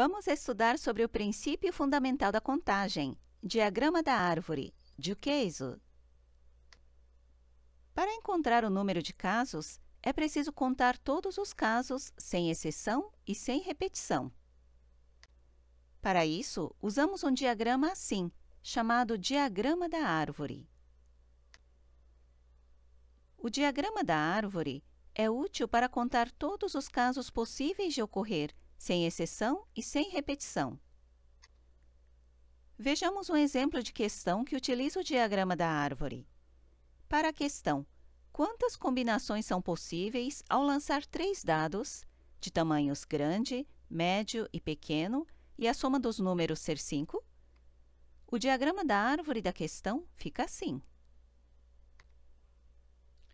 Vamos estudar sobre o princípio fundamental da contagem, diagrama da árvore, de Giuqueso. Para encontrar o número de casos, é preciso contar todos os casos, sem exceção e sem repetição. Para isso, usamos um diagrama assim, chamado diagrama da árvore. O diagrama da árvore é útil para contar todos os casos possíveis de ocorrer sem exceção e sem repetição. Vejamos um exemplo de questão que utiliza o diagrama da árvore. Para a questão, quantas combinações são possíveis ao lançar três dados, de tamanhos grande, médio e pequeno, e a soma dos números ser 5? O diagrama da árvore da questão fica assim.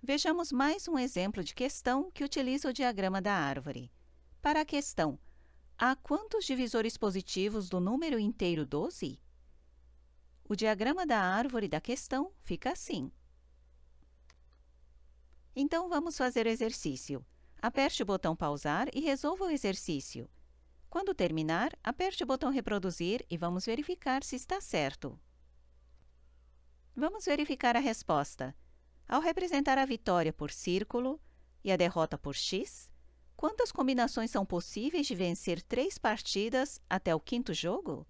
Vejamos mais um exemplo de questão que utiliza o diagrama da árvore. Para a questão, Há quantos divisores positivos do número inteiro 12? O diagrama da árvore da questão fica assim. Então, vamos fazer o exercício. Aperte o botão pausar e resolva o exercício. Quando terminar, aperte o botão reproduzir e vamos verificar se está certo. Vamos verificar a resposta. Ao representar a vitória por círculo e a derrota por X, Quantas combinações são possíveis de vencer três partidas até o quinto jogo?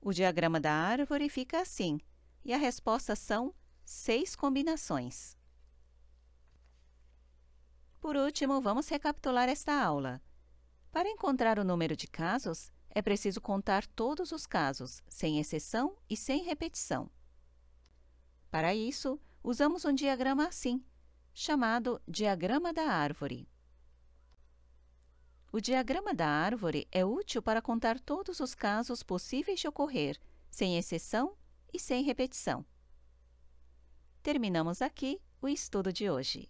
O diagrama da árvore fica assim, e a resposta são seis combinações. Por último, vamos recapitular esta aula. Para encontrar o número de casos, é preciso contar todos os casos, sem exceção e sem repetição. Para isso, usamos um diagrama assim, chamado diagrama da árvore. O diagrama da árvore é útil para contar todos os casos possíveis de ocorrer, sem exceção e sem repetição. Terminamos aqui o estudo de hoje.